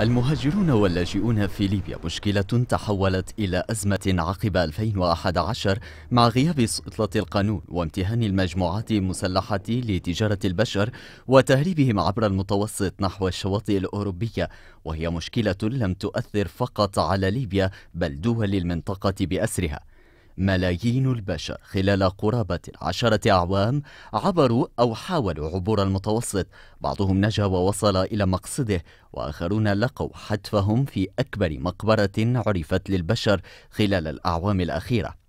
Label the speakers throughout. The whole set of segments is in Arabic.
Speaker 1: المهاجرون واللاجئون في ليبيا مشكلة تحولت إلى أزمة عقب 2011 مع غياب سلطة القانون وامتهان المجموعات المسلحة لتجارة البشر وتهريبهم عبر المتوسط نحو الشواطئ الأوروبية وهي مشكلة لم تؤثر فقط على ليبيا بل دول المنطقة بأسرها ملايين البشر خلال قرابة عشرة أعوام عبروا أو حاولوا عبور المتوسط بعضهم نجا ووصل إلى مقصده وآخرون لقوا حتفهم في أكبر مقبرة عرفت للبشر خلال الأعوام الأخيرة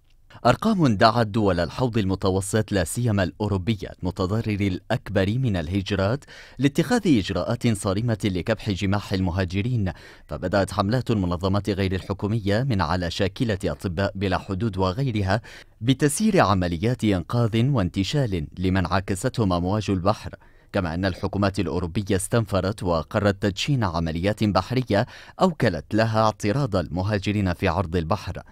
Speaker 1: أرقام دعت دول الحوض المتوسط لا سيما الأوروبية المتضرر الأكبر من الهجرات لاتخاذ إجراءات صارمة لكبح جماح المهاجرين فبدأت حملات المنظمات غير الحكومية من على شاكلة أطباء بلا حدود وغيرها بتسيير عمليات إنقاذ وانتشال لمن عاكستهم أمواج البحر كما أن الحكومات الأوروبية استنفرت وقرت تدشين عمليات بحرية أوكلت لها اعتراض المهاجرين في عرض البحر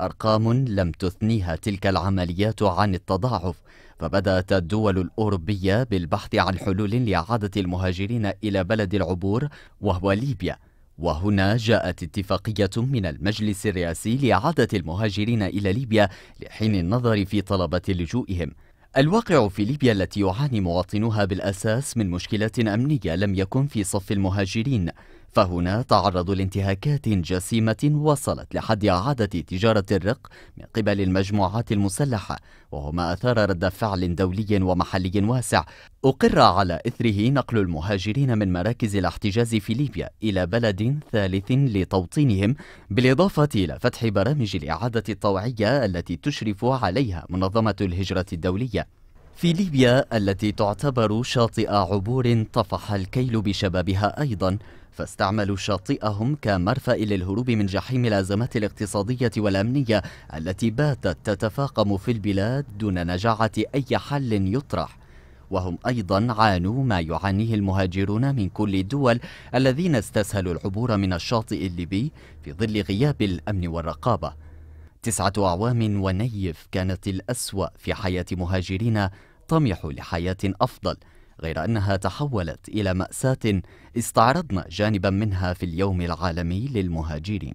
Speaker 1: أرقام لم تثنيها تلك العمليات عن التضاعف فبدأت الدول الأوروبية بالبحث عن حلول لإعادة المهاجرين إلى بلد العبور وهو ليبيا وهنا جاءت اتفاقية من المجلس الرئاسي لإعادة المهاجرين إلى ليبيا لحين النظر في طلبة لجوئهم الواقع في ليبيا التي يعاني مواطنوها بالأساس من مشكلات أمنية لم يكن في صف المهاجرين فهنا تعرضوا لانتهاكات جسيمة وصلت لحد إعادة تجارة الرق من قبل المجموعات المسلحة وهو ما أثار رد فعل دولي ومحلي واسع أقر على إثره نقل المهاجرين من مراكز الاحتجاز في ليبيا إلى بلد ثالث لتوطينهم بالإضافة إلى فتح برامج الإعادة الطوعية التي تشرف عليها منظمة الهجرة الدولية في ليبيا التي تعتبر شاطئ عبور طفح الكيل بشبابها أيضا فاستعملوا شاطئهم كمرفأ للهروب من جحيم الأزمات الاقتصادية والأمنية التي باتت تتفاقم في البلاد دون نجاعة أي حل يطرح وهم أيضا عانوا ما يعانيه المهاجرون من كل الدول الذين استسهلوا العبور من الشاطئ الليبي في ظل غياب الأمن والرقابة تسعة أعوام ونيف كانت الأسوأ في حياة مهاجرين تطمح لحياة أفضل غير أنها تحولت إلى مأساة استعرضنا جانبا منها في اليوم العالمي للمهاجرين